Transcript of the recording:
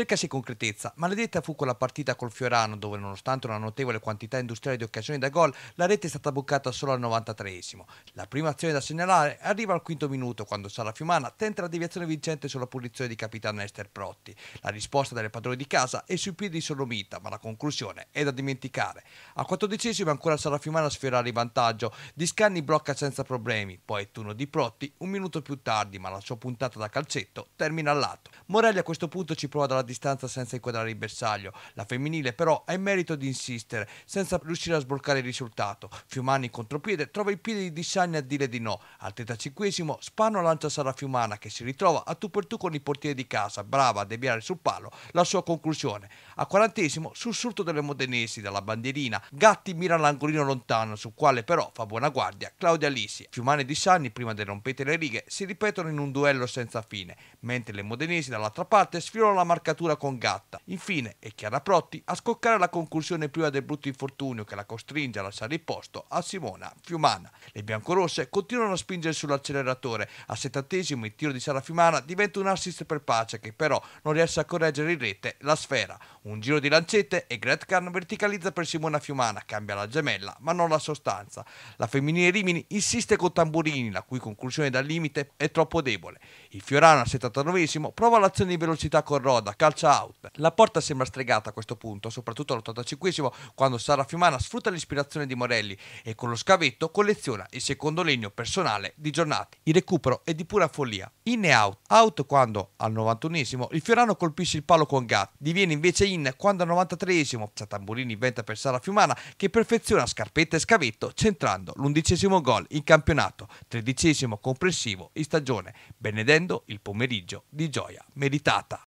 cercasi concretezza. Maledetta fu quella partita col Fiorano, dove nonostante una notevole quantità industriale di occasioni da gol, la rete è stata bucata solo al 93esimo. La prima azione da segnalare arriva al quinto minuto, quando Sala Fiumana tenta la deviazione vincente sulla punizione di capitano Esther Protti. La risposta delle padrone di casa è sui piedi di solomita, ma la conclusione è da dimenticare. Al quattordicesimo ancora Sala Fiumana sfiorare il vantaggio, Di Scanni blocca senza problemi, poi è turno di Protti un minuto più tardi, ma la sua puntata da calcetto termina al lato. Morelli a questo punto ci prova dalla distanza senza inquadrare il bersaglio. La femminile però ha il merito di insistere, senza riuscire a sbloccare il risultato. Fiumani in contropiede trova i piedi di Dissani a dire di no. Al 35 Spano lancia Sara Fiumana che si ritrova a tu per tu con il portiere di casa, brava a deviare sul palo la sua conclusione. A 40 sussulto delle modenesi dalla bandierina, Gatti mira l'angolino lontano sul quale però fa buona guardia Claudia Lisi. Fiumani e Di Dissani prima di rompete le righe si ripetono in un duello senza fine, mentre le modenesi dall'altra parte sfilano la marca spaccatura con Gatta. Infine è Chiara Protti a scoccare la conclusione prima del brutto infortunio che la costringe a lasciare il posto a Simona Fiumana. Le biancorosse continuano a spingere sull'acceleratore. Al settantesimo il tiro di Sara Fiumana diventa un assist per pace che però non riesce a correggere in rete la sfera. Un giro di lancette e Gretkan verticalizza per Simona Fiumana, cambia la gemella, ma non la sostanza. La femminile Rimini insiste con Tamburini, la cui conclusione dal limite è troppo debole. Il Fiorano al 79 prova l'azione di velocità con Roda, calcia out. La porta sembra stregata a questo punto, soprattutto all'85 quando Sara Fiumana sfrutta l'ispirazione di Morelli e con lo scavetto colleziona il secondo legno personale di giornate. Il recupero è di pura follia. In e out. Out quando al 91 il Fiorano colpisce il palo con Gatti. diviene invece in quando al 93esimo Satamburini inventa per Sara Fiumana che perfeziona scarpetta e scavetto centrando l'undicesimo gol in campionato, tredicesimo complessivo in stagione, benedendo il pomeriggio di gioia meritata.